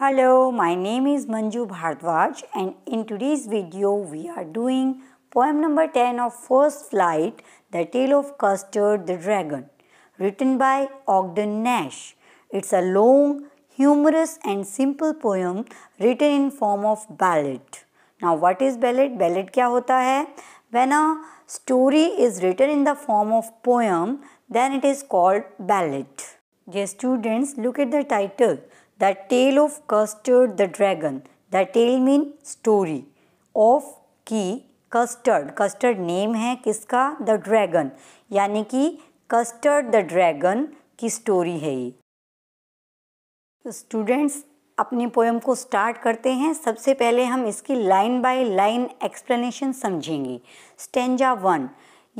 Hello, my name is Manju Bhardwaj and in today's video we are doing poem number 10 of First Flight, The Tale of Custard the Dragon, written by Ogden Nash. It's a long, humorous and simple poem written in form of ballad. Now what is ballad? Ballad kya hota hai? When a story is written in the form of poem, then it is called ballad. Dear students, look at the title. The tale of custard the dragon. The tale mean story of की Custard Custard name है किसका the dragon यानी कि Custard the dragon की story है ये तो students अपनी पोएम को स्टार्ट करते हैं सबसे पहले हम इसकी लाइन बाय लाइन एक्सप्लेनेशन समझेंगे स्टेंजा वन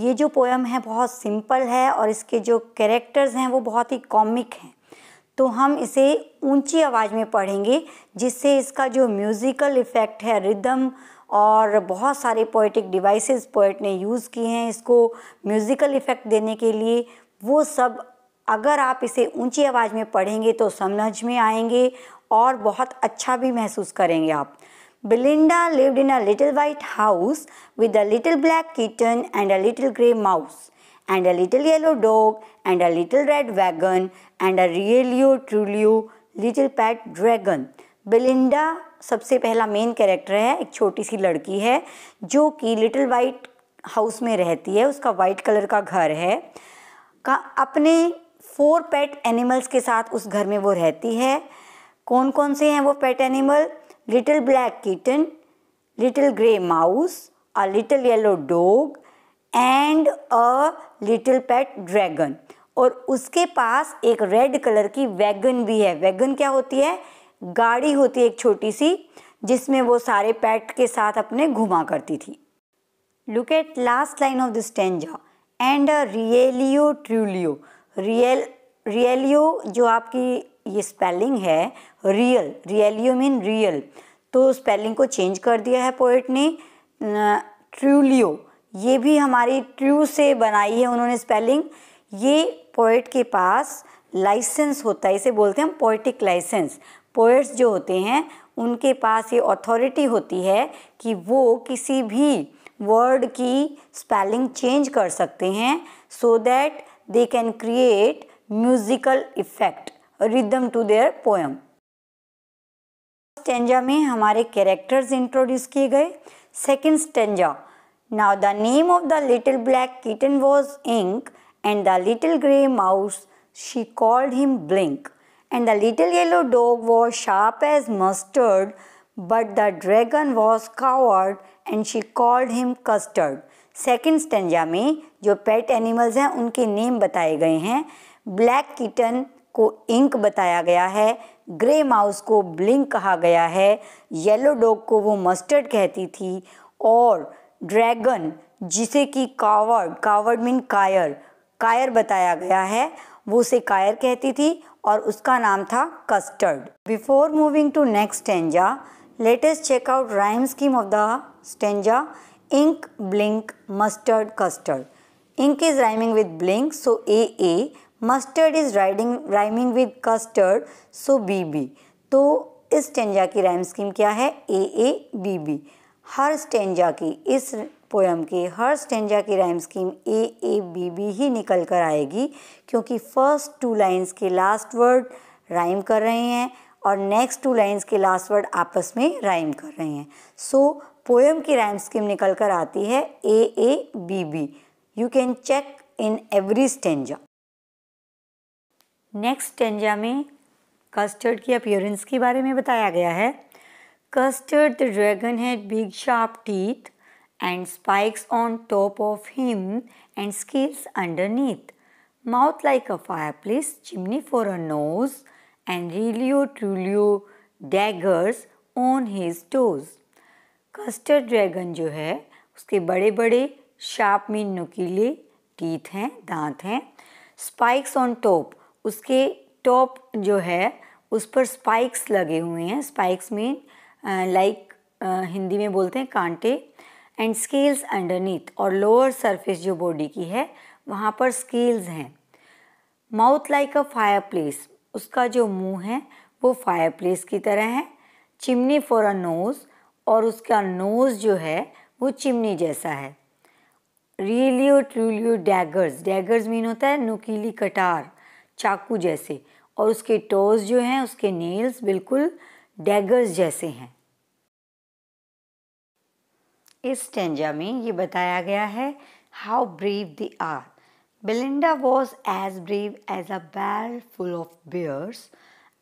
ये जो पोएम है बहुत सिंपल है और इसके जो कैरेक्टर्स हैं वो बहुत ही कॉमिक हैं तो हम इसे ऊंची आवाज़ में पढ़ेंगे जिससे इसका जो म्यूज़िकल इफ़ेक्ट है रिदम और बहुत सारे पोइटिक डिवाइसेस पोइट ने यूज़ किए हैं इसको म्यूज़िकल इफ़ेक्ट देने के लिए वो सब अगर आप इसे ऊंची आवाज़ में पढ़ेंगे तो समझ में आएंगे और बहुत अच्छा भी महसूस करेंगे आप Belinda lived in a little white house with a little black kitchen and a little grey mouse and a little yellow dog and a little red wagon and a realio trulio little pet dragon Belinda सबसे पहला main character है एक छोटी सी लड़की है जो कि little white house में रहती है उसका वाइट कलर का घर है का अपने फोर पेट एनिमल्स के साथ उस घर में वो रहती है कौन कौन से हैं वो pet animal little black kitten little grey mouse a little yellow dog and a little pet dragon और उसके पास एक रेड कलर की वैगन भी है वैगन क्या होती है गाड़ी होती है एक छोटी सी जिसमें वो सारे पैट के साथ अपने घुमा करती थी look at last line of the stanza and realio trulio real realio जो आपकी ये स्पेलिंग है रियल रियलियो मीन रियल तो स्पेलिंग को चेंज कर दिया है पोइट ने ट्रूलियो ये भी हमारी ट्रू से बनाई है उन्होंने स्पेलिंग ये पोइट के पास लाइसेंस होता है इसे बोलते हैं हम पोइटिक लाइसेंस पोइट्स जो होते हैं उनके पास ये अथॉरिटी होती है कि वो किसी भी वर्ड की स्पेलिंग चेंज कर सकते हैं so that they can create musical effect rhythm to their poem stanza में हमारे कैरेक्टर्स इंट्रोड्यूस किए गए second stanza now the name of the little black kitten was Ink and the little gray mouse, she called him Blink. And the little yellow dog was sharp as mustard, but the dragon was coward and she called him Custard. Second stanza में जो pet animals हैं उनके name बताए गए हैं black kitten को ink बताया गया है ग्रे माउस को ब्लिंक कहा गया है येलो डॉग को वो मस्टर्ड कहती थी और ड्रैगन जिसे कि कावर्ड कावर्ड मीन कायर कायर बताया गया है वो उसे कायर कहती थी और उसका नाम था Custard before moving to next stanza latest check out rhyme scheme of the stanza Ink Blink Mustard Custard Ink is rhyming with Blink so A A Mustard is riding rhyming with Custard so B B तो इस stanza की rhyme scheme क्या है A A B B हर stanza की इस poem के हर स्टेंजा की rhyme scheme A A B B ही निकल कर आएगी क्योंकि फर्स्ट टू लाइंस के लास्ट वर्ड राइम कर रहे हैं और नेक्स्ट टू लाइंस के लास्ट वर्ड आपस में राइम कर रहे हैं सो so, पोएम की राइम स्कीम निकल कर आती है A A B B you can check in every stanza next stanza में कस्टर्ड की अपियरेंस के बारे में बताया गया है Custard the dragon had big sharp teeth and spikes on top of him and scales underneath. Mouth like a fireplace, chimney for a nose, and relio trulio daggers on his toes. Custard dragon जो है उसके बड़े बड़े sharp mean नुकीले teeth हैं दांत हैं spikes on top उसके टॉप जो है उस पर स्पाइक्स लगे हुए हैं uh, like uh, हिंदी में बोलते हैं कांटे एंड स्केल्स अंडरनीथ और लोअर सरफेस जो बॉडी की है वहाँ पर स्केल्स हैं mouth like a fireplace उसका जो मुंह है वो फायर प्लेस की तरह है चिमनी फॉर अ नोज़ और उसका नोज़ जो है वो चिमनी जैसा है realio trulio daggers daggers mean होता है नुकीली कटार चाकू जैसे और उसके टोज जो हैं उसके नेल्स बिल्कुल डैगर्स जैसे हैं इस टेंजा में ये बताया गया है how brave they are Belinda was as brave as a bear full of bears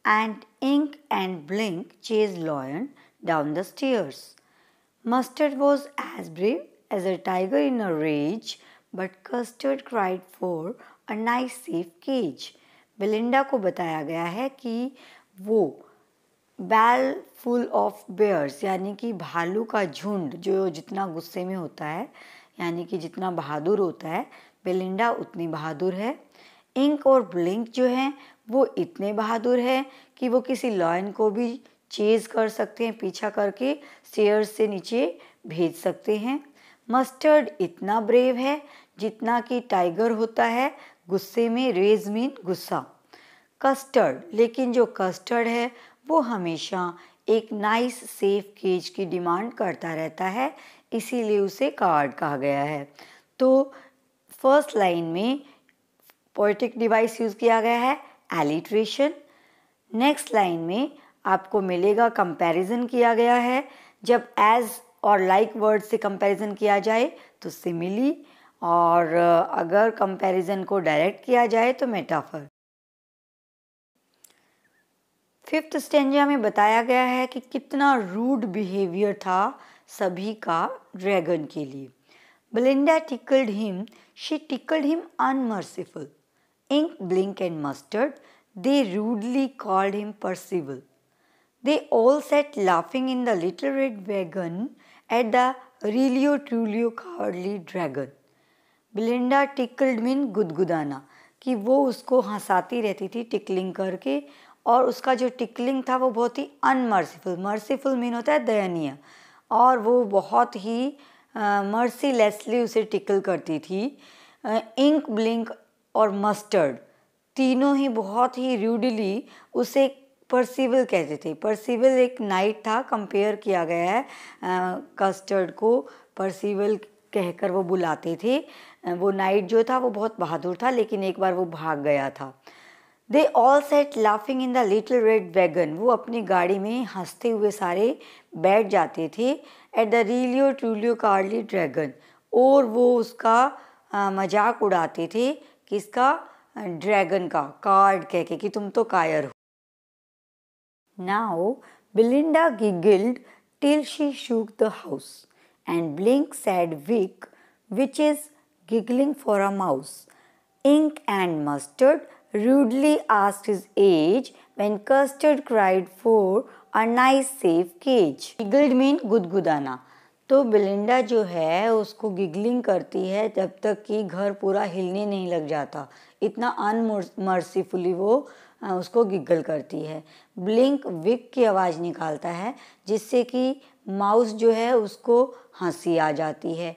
and Ink and Blink chase lion down the stairs Mustard was as brave as a tiger in a rage but Custard cried for a nice safe cage Belinda को बताया गया है कि वो बैल full of bears यानी कि भालू का झुंड जो जितना गुस्से में होता है यानी कि जितना बहादुर होता है बेलिंडा उतनी बहादुर है इंक और ब्लिंक जो हैं वो इतने बहादुर हैं कि वो किसी लॉयन को भी चेज कर सकते हैं पीछा करके सेयर से नीचे भेज सकते हैं मस्टर्ड इतना ब्रेव है जितना कि टाइगर होता है गुस्से में रेज मीन गुस्सा कस्टर्ड लेकिन जो कस्टर्ड है वो हमेशा एक नाइस सेफ केज की डिमांड करता रहता है इसीलिए उसे कार्ड कहा गया है तो फर्स्ट लाइन में पोइटिक डिवाइस यूज़ किया गया है एलिट्रेशन नेक्स्ट लाइन में आपको मिलेगा कंपैरिजन किया गया है जब एज और लाइक like वर्ड से कंपैरिजन किया जाए तो सिमिली और अगर कंपैरिजन को डायरेक्ट किया जाए तो मेटाफर फिफ्थ स्टेंजिया में बताया गया है कि कितना रूड बिहेवियर था सभी का ड्रैगन के लिए Belinda tickled him she tickled him unmerciful Ink Blink and Mustard they rudely called him Percival they all sat laughing in the little red wagon at the realio trulio cowardly dragon Belinda tickled mean गुदगुदाना कि वो उसको हंसाती रहती थी tickling करके और उसका जो टिकलिंग था वो बहुत ही अनमर्सीफुल मर्सीफुल मीन होता है दयनीय और वो बहुत ही मर्सीलेसली उसे टिकल करती थी इंक ब्लिंक और मस्टर्ड तीनों ही बहुत ही रूडली उसे परसिवल कहते थे परसिवल एक नाइट था कंपेयर किया गया है कस्टर्ड को परसिवल कहकर वो बुलाते थे वो नाइट जो था वो बहुत बहादुर था लेकिन एक बार वो भाग गया था they all sat laughing in the little red wagon वो अपनी गाड़ी में हंसते हुए सारे बैठ जाते थे at the realio trulio cowardly dragon और वो उसका मजाक उड़ाते थे कि इसका ड्रैगन का कार्ड कह के कि तुम तो कायर हो now Belinda giggled till she shook the house and Blink said week which is giggling for a mouse Ink and Mustard rudely asked his age when Custard cried for a nice safe cage. Giggled mean गुदगुदाना तो Belinda जो है उसको giggling करती है जब तक कि घर पूरा हिलने नहीं लग जाता इतना अनमर्सीफुली वो उसको गिगल करती है ब्लिंक विक की आवाज़ निकालता है जिससे कि माउस जो है उसको हंसी आ जाती है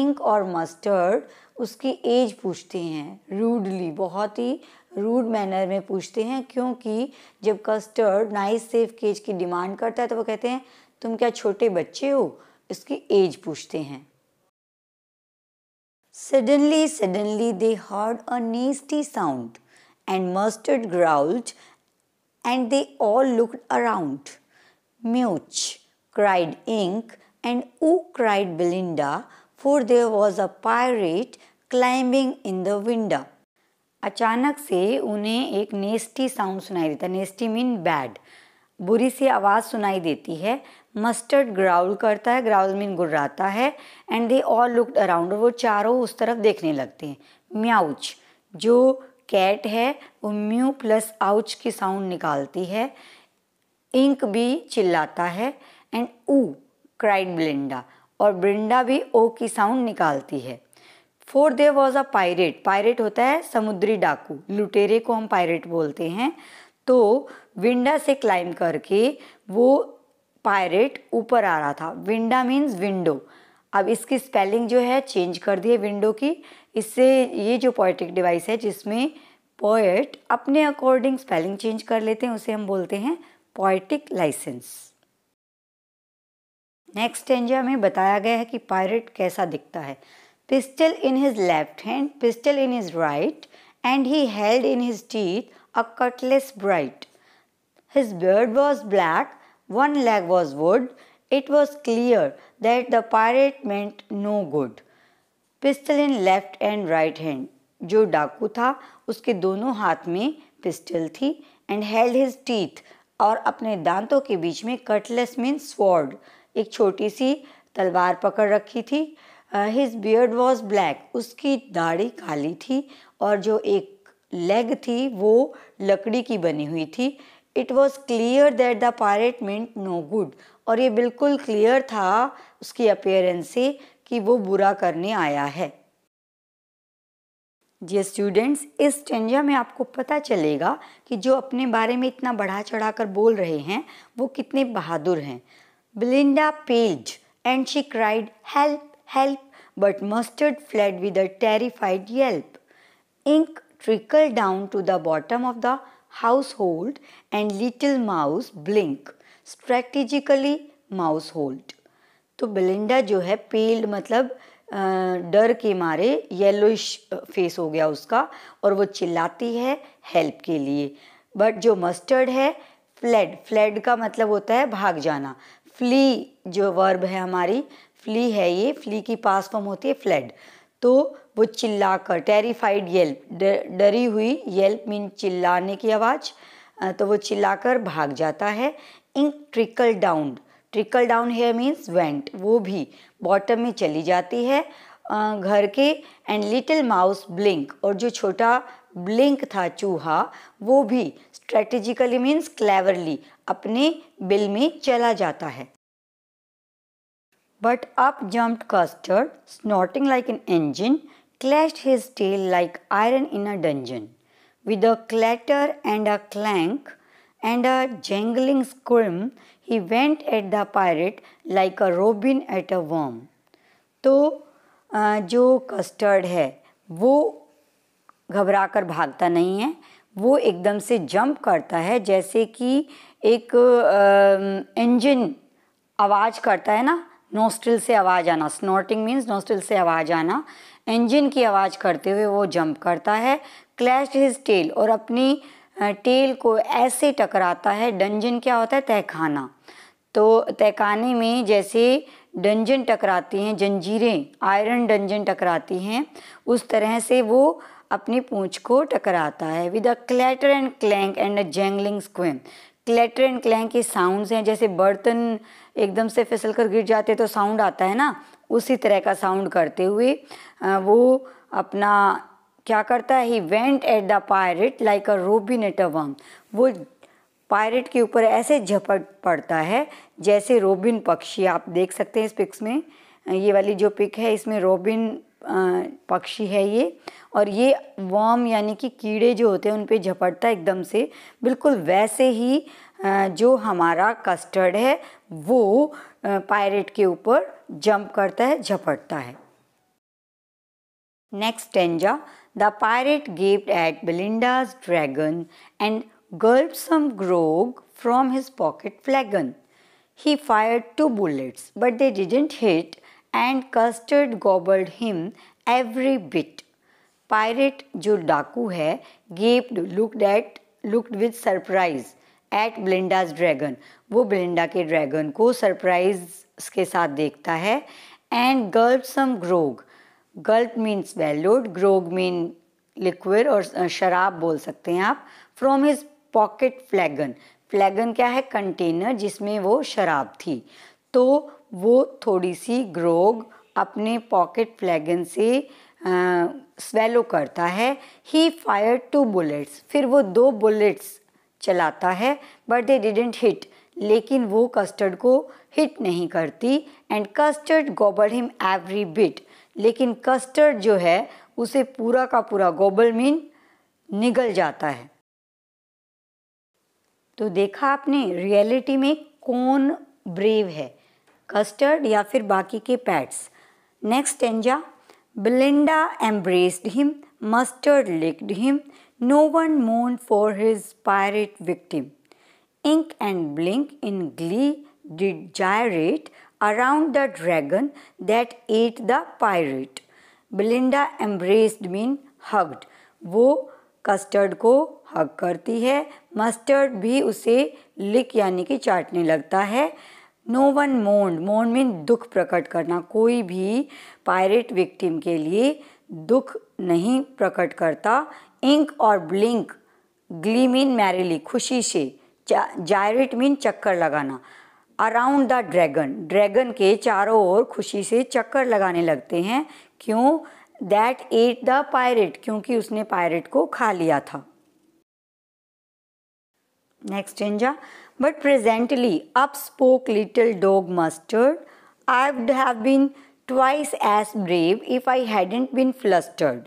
इंक और मस्टर्ड उसकी एज पूछते हैं रूडली बहुत ही रूड मैनर में पूछते हैं क्योंकि जब कस्टर्ड नाइस सेफ केज की डिमांड करता है तो वो कहते हैं तुम क्या छोटे बच्चे हो इसकी एज पूछते हैं suddenly suddenly they heard a nasty sound and Mustard growled and they all looked around meowch cried Ink and ooh cried Belinda for there was a pirate climbing in the winda अचानक से उन्हें एक नेस्टी sound सुनाई देता है नेस्टी mean bad बुरी सी आवाज़ सुनाई देती है मस्टर्ड ग्राउल करता है ग्राउल मीन गुर्राता है and they all looked around वो चारों उस तरफ देखने लगते हैं म्याउच जो कैट है वो म्यू प्लस आउच की साउंड निकालती है इंक भी चिल्लाता है एंड ऊ क्राइड ब्रिंडा और ब्रिंडा भी ओ की साउंड निकालती है for there was a pirate pirate होता है समुद्री डाकू लुटेरे को हम पायरेट बोलते हैं तो विंडा से क्लाइम करके वो पायरेट ऊपर आ रहा था विंडा मीन्स विंडो अब इसकी स्पेलिंग जो है चेंज कर दी है विंडो की इससे ये जो पोइटिक डिवाइस है जिसमें पोएट अपने अकॉर्डिंग स्पेलिंग चेंज कर लेते हैं उसे हम बोलते हैं पोइटिक लाइसेंस नेक्स्ट एंजा में बताया गया है कि पायरेट कैसा दिखता है pistol in his left hand, pistol in his right, and he held in his teeth a cutlass bright. His beard was black, one leg was wood. It was clear that the pirate meant no good. pistol in left and right hand jo daku tha uske dono haath mein pistol thi and held his teeth aur apne दांतों ke beech mein cutlass means sword ek choti si talwar pakad rakhi thi his beard was black उसकी दाढ़ी काली थी और जो एक leg थी वो लकड़ी की बनी हुई थी it was clear that the pirate meant no good और ये बिल्कुल क्लियर था उसकी अपेयरेंस से कि वो बुरा करने आया है जी स्टूडेंट्स इस स्टेंजा में आपको पता चलेगा कि जो अपने बारे में इतना बढ़ा चढ़ा कर बोल रहे हैं वो कितने बहादुर हैं बिलिंडा पेज and she cried help help, but Mustard fled with a terrified yelp. Ink trickled down to the bottom of the household and little mouse blink strategically mouse hold तो belinda जो है पेल्ड मतलब डर के मारे येलोइश फेस हो गया उसका और वो चिल्लाती है हेल्प के लिए बट जो मस्टर्ड है फ्लैड फ्लैड का मतलब होता है भाग जाना फ्ली जो वर्ब है हमारी फ्ली है ये फ्ली की पास फॉर्म होती है फ्लैड तो वो चिल्लाकर टेरिफाइड येल्प डरी हुई येल्प मीन चिल्लाने की आवाज़ तो वो चिल्लाकर भाग जाता है Ink trickled down trickled down here means went वो भी बॉटम में चली जाती है घर के एंड लिटिल माउस ब्लिंक और जो छोटा ब्लिंक था चूहा वो भी स्ट्रेटेजिकली मीन्स क्लेवरली अपने बिल में चला जाता है But up jumped custer snorting like an engine, clashed his tail like iron in a dungeon. With a clatter and a clank and a jangling squirm, he went at the pirate like a robin at a worm. तो जो custard है वो घबराकर bhagta nahi hai वो एकदम से jump करता है जैसे कि एक इंजन आवाज़ करता है ना नोस्टिल से आवाज़ आना स्नोटिंग मीन्स नोस्टिल से आवाज़ आना इंजन की आवाज़ करते हुए वो जंप करता है क्लैश हिज टेल और अपनी टेल को ऐसे टकराता है डंजन क्या होता है तहखाना तो तहखाने में जैसे डंजन टकराती हैं जंजीरें आयरन डंजन टकराती हैं उस तरह से वो अपनी पूंछ को टकराता है with a clatter and clank and a jangling squirm clatter and clank के साउंड्स हैं जैसे बर्तन एकदम से फिसल कर गिर जाते तो साउंड आता है ना उसी तरह का साउंड करते हुए वो अपना क्या करता है he went at the pirate like a robin at a worm वो पायरेट के ऊपर ऐसे झपट पड़ता है जैसे रोबिन पक्षी आप देख सकते हैं इस पिक्स में ये वाली जो पिक है इसमें रोबिन पक्षी है ये और ये वॉम यानी कि कीड़े जो होते हैं उन पे झपटता है एकदम से बिल्कुल वैसे ही जो हमारा कस्टर्ड है वो पायरेट के ऊपर जंप करता है झपटता है next danger the pirate gaped at Belinda's dragon and gulped some grog from his pocket flagon he fired two bullets but they didn't hit and Custard gobbled him every bit pirate जो डाकू है gaped looked at looked with surprise at Belinda's dragon वो Belinda के dragon को surprise के साथ देखता है and gulp some grog gulp means swallowed grog mean liquid और शराब बोल सकते हैं आप from his pocket flagon flagon क्या है कंटेनर जिसमें वो शराब थी तो वो थोड़ी सी ग्रोग अपने पॉकेट फ्लैगन से स्वेलो करता है ही फायर टू बुलेट्स फिर वो दो बुलेट्स चलाता है बट दे डिडेंट हिट लेकिन वो कस्टर्ड को हिट नहीं करती and Custard gobble him every bit लेकिन कस्टर्ड जो है उसे पूरा का पूरा गोबल मीन निगल जाता है तो देखा आपने रियलिटी में कौन ब्रेव है कस्टर्ड या फिर बाकी के pets next stanza Belinda embraced him Mustard licked him No one mourned for his pirate victim. Ink and Blink in glee did gyrate around the dragon that ate the pirate. Belinda embraced mean hugged वो Custard को hug करती है mustard भी उसे लिक यानी कि चाटने लगता है no one mourned mourned mean दुख प्रकट करना कोई भी पायरेट विक्टिम के लिए दुख नहीं प्रकट करता इंक और ब्लिंक ग्ली मीन मैरिली खुशी से जायरेट मीन चक्कर लगाना अराउंड द ड्रैगन ड्रैगन के चारों ओर खुशी से चक्कर लगाने लगते हैं क्यों दैट एट द पायरेट क्योंकि उसने पायरेट को खा लिया था next stanza but presently up spoke little dog Mustard I would have been twice as brave if I hadn't been flustered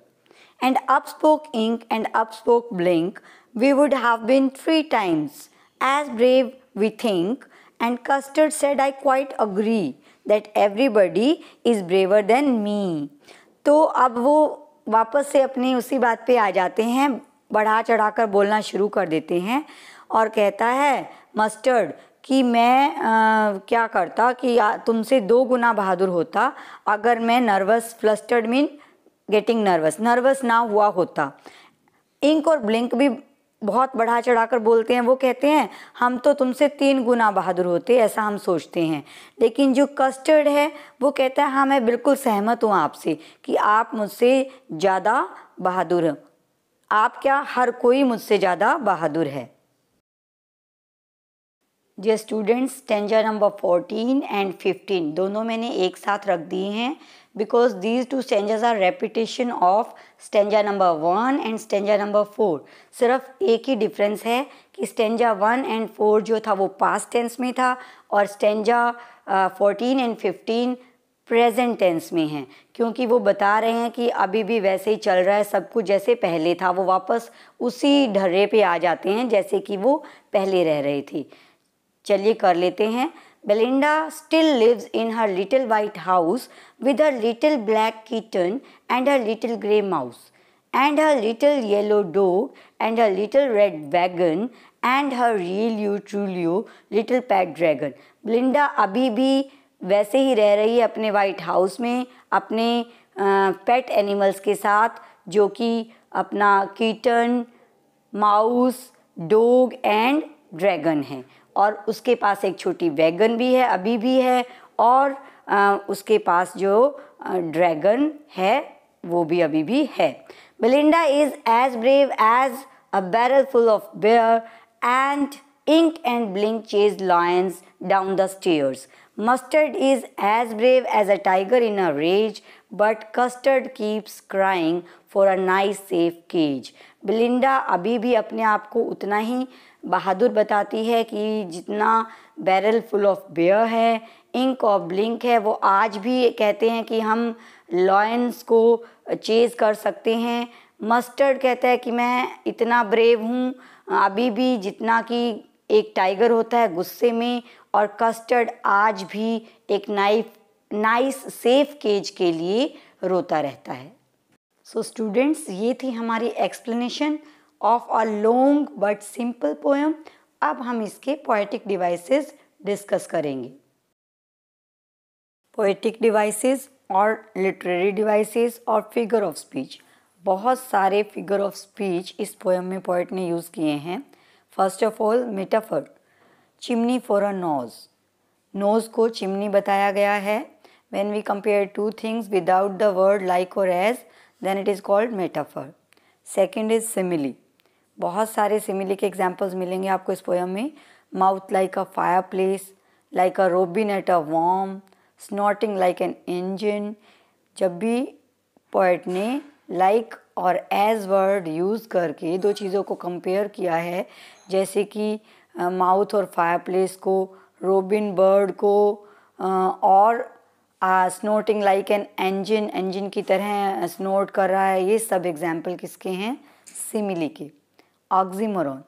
and upspoke ink and upspoke blink, we would have been three times as brave we think. And Custard said, I quite agree that everybody is braver than me. तो अब वो वापस से अपनी उसी बात पे आ जाते हैं बढ़ा चढ़ाकर बोलना शुरू कर देते हैं और कहता है मस्टर्ड कि मैं आ, क्या करता कि तुमसे दो गुना बहादुर होता अगर मैं nervous flustered mean getting nervous nervous ना हुआ होता इंक और ब्लिंक भी बहुत बढ़ा चढ़ाकर बोलते हैं वो कहते हैं हम तो तुमसे तीन गुना बहादुर होते ऐसा हम सोचते हैं लेकिन जो कस्टर्ड है वो कहता है हाँ मैं बिल्कुल सहमत हूँ आपसे कि आप मुझसे ज़्यादा बहादुर आप क्या हर कोई मुझसे ज़्यादा बहादुर है जी students stanza number fourteen and fifteen दोनों मैंने एक साथ रख दिए हैं because these two stanzas are repetition of stanza number one and stanza number four सिर्फ एक ही difference है कि stanza वन and फोर जो था वो past tense में था और stanza fourteen and fifteen present tense में हैं क्योंकि वो बता रहे हैं कि अभी भी वैसे ही चल रहा है सब कुछ जैसे पहले था वो वापस उसी ढर्रे पे आ जाते हैं जैसे कि वो पहले रह रहे थे चलिए कर लेते हैं Belinda still lives in her little white house with her little black kitten and her little grey mouse and her little yellow dog and her little red wagon and her real you trulio little pet dragon. Belinda अभी भी वैसे ही रह रही है अपने white house में अपने pet animals के साथ जो कि अपना kitten, mouse, dog and dragon है और उसके पास एक छोटी वैगन भी है अभी भी है और आ, उसके पास जो ड्रैगन है वो भी अभी भी है Belinda is as brave as a barrel full of bear and Ink and Blink chase lions down the stairs Mustard is as brave as a tiger in a rage but Custard keeps crying for a nice safe cage Belinda अभी भी अपने आप को उतना ही बहादुर बताती है कि जितना बैरल फुल ऑफ बेयर है इंक ऑफ ब्लिंक है वो आज भी कहते हैं कि हम लॉयंस को चेज़ कर सकते हैं मस्टर्ड कहता है कि मैं इतना ब्रेव हूँ अभी भी जितना कि एक टाइगर होता है गुस्से में और कस्टर्ड आज भी एक नाइफ नाइस सेफ केज के लिए रोता रहता है सो स्टूडेंट्स ये थी हमारी explanation of a long but simple poem अब हम इसके पोएटिक डिवाइसेस डिस्कस करेंगे पोएटिक डिवाइसेस और लिटरेरी डिवाइसेस और फिगर ऑफ स्पीच बहुत सारे फिगर ऑफ स्पीच इस पोएम में पोइट ने यूज़ किए हैं first of all metaphor chimney for a nose nose को चिमनी बताया गया है when we compare two things without the word like और as then it is called metaphor second is simile बहुत सारे सिमिली के एग्जाम्पल्स मिलेंगे आपको इस पोएम में mouth like a fireplace like a robin at a warm snorting like an engine जब भी पोइट ने लाइक like और एज वर्ड यूज़ करके दो चीज़ों को कंपेयर किया है जैसे कि माउथ और फायर प्लेस को रोबिन बर्ड को और snorting like an engine engine की तरह स्नोट कर रहा है ये सब एग्जाम्पल किसके हैं सिमिली के oxymoron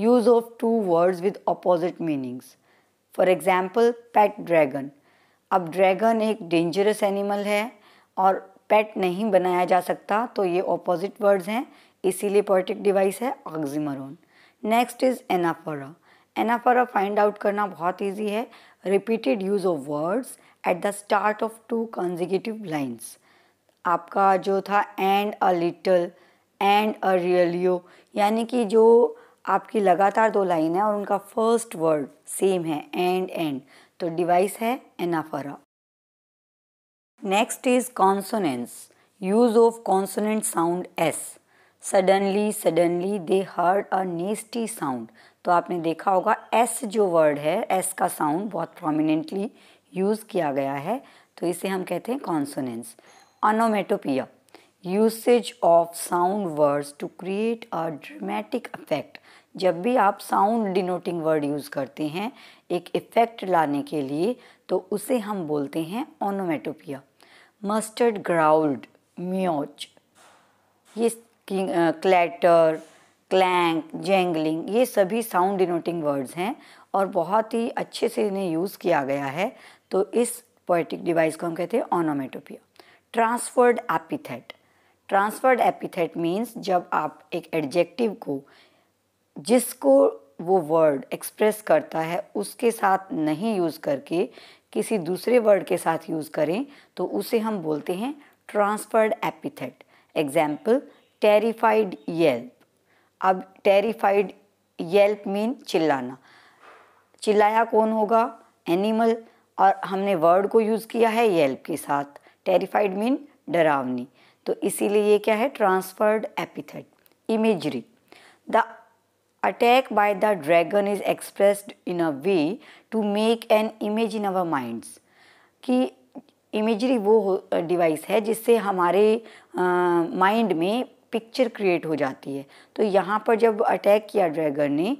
use of two words with opposite meanings for example pet dragon अब ड्रैगन एक डेंजरस एनिमल है और पेट नहीं बनाया जा सकता तो ये ऑपोजिट वर्ड्स हैं इसीलिए पोर्टिक डिवाइस है oxymoron next is anaphora anaphora find out करना बहुत ईजी है repeated use of words at the start of two consecutive lines आपका जो था and a little and a रियलियो यानी कि जो आपकी लगातार दो लाइन है और उनका फर्स्ट वर्ड सेम है एंड एंड तो डिवाइस है anaphora next is consonance use of consonant sound S suddenly suddenly they heard a nasty sound तो आपने देखा होगा एस जो वर्ड है एस का साउंड बहुत प्रोमिनेंटली यूज़ किया गया है तो इसे हम कहते हैं consonance onomatopoeia usage of sound words to create a dramatic effect जब भी आप साउंड डिनोटिंग वर्ड यूज़ करते हैं एक इफ़ेक्ट लाने के लिए तो उसे हम बोलते हैं ऑनोमेटोपिया मस्टर्ड ग्राउल्ड म्योच ये क्लैटर क्लैंक जेंगलिंग ये सभी साउंड डिनोटिंग वर्ड्स हैं और बहुत ही अच्छे से इन्हें यूज़ किया गया है तो इस पोइटिक डिवाइस को हम कहते हैं onomatopoeia transferred epithet transferred epithet means जब आप एक एडजेक्टिव को जिसको वो वर्ड एक्सप्रेस करता है उसके साथ नहीं यूज़ करके किसी दूसरे वर्ड के साथ यूज़ करें तो उसे हम बोलते हैं transferred epithet example terrified yelp अब टेरिफाइड येल्प मीन चिल्लाना चिल्लाया कौन होगा एनिमल और हमने वर्ड को यूज़ किया है येल्प के साथ टेरिफाइड मीन डरावनी तो इसीलिए ये क्या है transferred epithet imagery the attack by the dragon is expressed in a way to make an image in our minds कि इमेजरी वो डिवाइस है जिससे हमारे माइंड में पिक्चर क्रिएट हो जाती है तो यहाँ पर जब अटैक किया ड्रैगन ने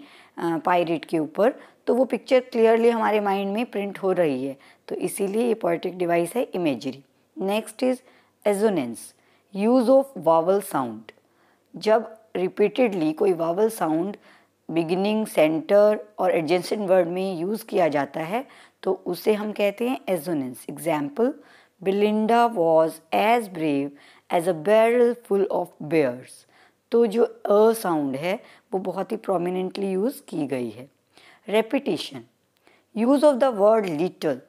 पायरेट के ऊपर तो वो पिक्चर क्लियरली हमारे माइंड में प्रिंट हो रही है तो इसीलिए ये पोइटिक डिवाइस है imagery next is assonance use of vowel sound जब रिपीटेडली कोई वावल साउंड बिगिनिंग सेंटर और एडजेंसन वर्ड में यूज़ किया जाता है तो उसे हम कहते हैं assonance example Belinda was as brave as a barrel full of bears तो जो अ साउंड है वो बहुत ही प्रोमिनेंटली यूज़ की गई है Repetition. Use of the word little,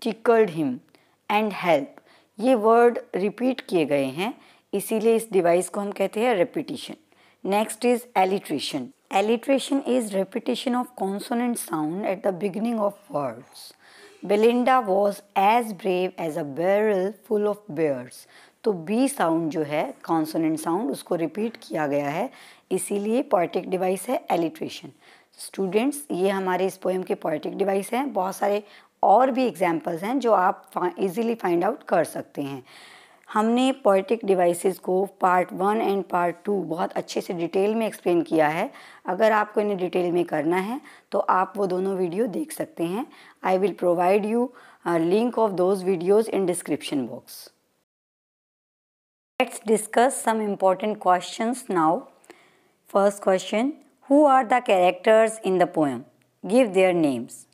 tickled him and help. ये वर्ड रिपीट किए गए हैं इसीलिए इस डिवाइस को हम कहते हैं repetition next is alliteration alliteration is repetition of consonant sound at the beginning of words Belinda was as brave as a barrel full of bears तो बी साउंड जो है कॉन्सोनेंट साउंड उसको रिपीट किया गया है इसीलिए पोइटिक डिवाइस है alliteration students ये हमारे इस पोएम के पोइटिक डिवाइस हैं बहुत सारे और भी एग्जाम्पल्स हैं जो आप इजीली फाइंड आउट कर सकते हैं हमने पोइटिक डिवाइसेस को part one and part two बहुत अच्छे से डिटेल में एक्सप्लेन किया है अगर आपको इन्हें डिटेल में करना है तो आप वो दोनों वीडियो देख सकते हैं I will provide you link of those videos in description box let's discuss some important question now first question Who are the characters in the poem? Give their names.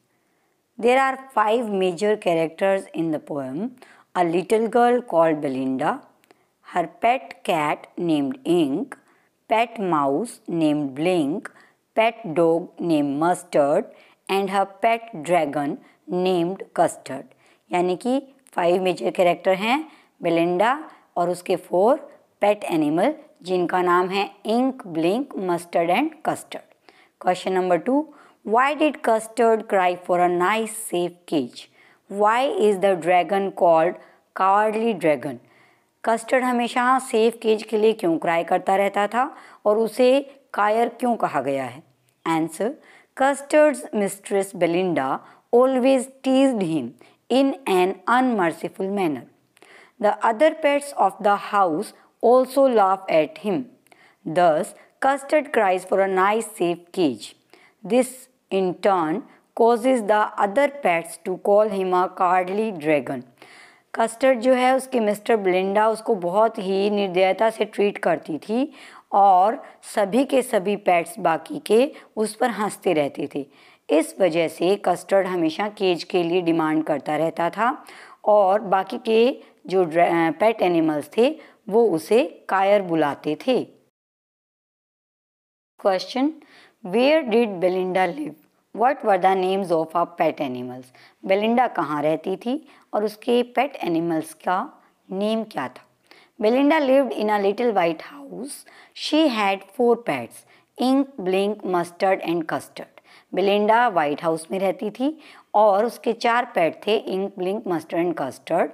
There are five major characters in the poem. A little girl called Belinda, her pet cat named Ink, pet mouse named Blink, pet dog named Mustard and her pet dragon named Custard. यानी कि five major character हैं Belinda और उसके four pet animal जिनका नाम है Ink Blink Mustard and Custard question number two why did Custard cry for a nice safe cage why is the dragon called cowardly dragon Custard हमेशा safe cage के लिए क्यों cry करता रहता था और उसे कायर क्यों कहा गया है answer Custard's mistress Belinda always teased him in an unmerciful manner the other pets of the house also laugh at him. Thus, Custard cries for a nice safe cage. This in turn causes the other pets to call him a cowardly dragon. Custard जो है उसके mister ब्लिंडा उसको बहुत ही निर्दयता से treat करती थी और सभी के सभी पैट्स बाकी के उस पर हंसते रहते थे इस वजह से कस्टर्ड हमेशा केज के लिए डिमांड करता रहता था और बाकी के जो पेट एनिमल्स थे वो उसे कायर बुलाते थे question where did Belinda live what were the names of a pet animals Belinda कहाँ रहती थी और उसके पेट एनिमल्स का नेम क्या था Belinda lived in a little white house she had four pets Ink Blink Mustard and Custard Belinda white house में रहती थी और उसके चार पैट थे Ink Blink Mustard and Custard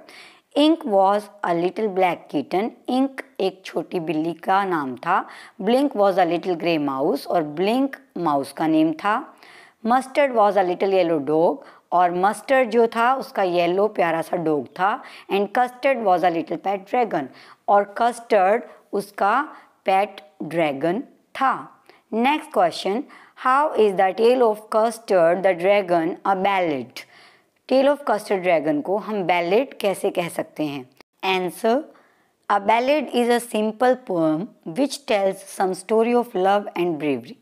Ink was a little black kitten Ink एक छोटी बिल्ली का नाम था Blink was a little grey mouse और ब्लिंक माउस का नेम था Mustard was a little yellow dog और मस्टर्ड जो था उसका येलो प्यारा सा डोग था and Custard was a little pet dragon और कस्टर्ड उसका पैट ड्रैगन था next question how is the tale of Custard the dragon a ballad tale of Custard dragon को हम बैलेड कैसे कह सकते हैं answer a ballad is a simple poem which tells some story of love and bravery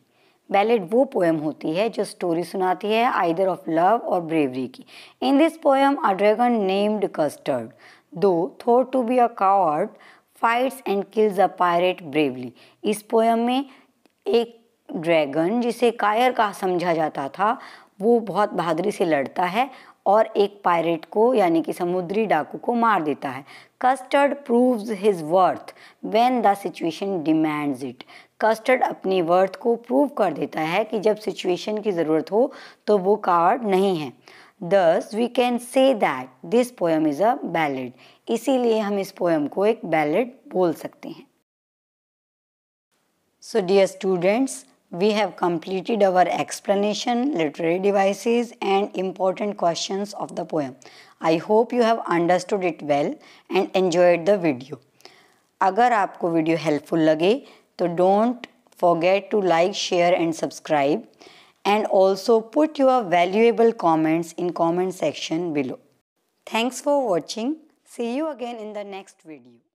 ballad वो poem होती है जो स्टोरी सुनाती है आइदर ऑफ लव और ब्रेवरी की in this poem a dragon named Custard though thought to be a coward fights and kills a pirate bravely इस poem में एक ड्रैगन जिसे कायर का समझा जाता था वो बहुत बहादुरी से लड़ता है और एक पायरेट को यानी कि समुद्री डाकू को मार देता है Custard proves his worth when the situation demands it Custard अपने वर्थ को प्रूव कर देता है कि जब सिचुएशन की ज़रूरत हो तो वो कार्ड नहीं है thus we can say that this poem is a ballad इसीलिए हम इस पोएम को एक बैलेड बोल सकते हैं so dear students We have completed our explanation, literary devices and important questions of the poem. I hope you have understood it well and enjoyed the video. अगर आपको वीडियो हेल्पफुल लगे don't forget to like, share and subscribe and also put your valuable comments in comment section below. Thanks for watching. See you again in the next video.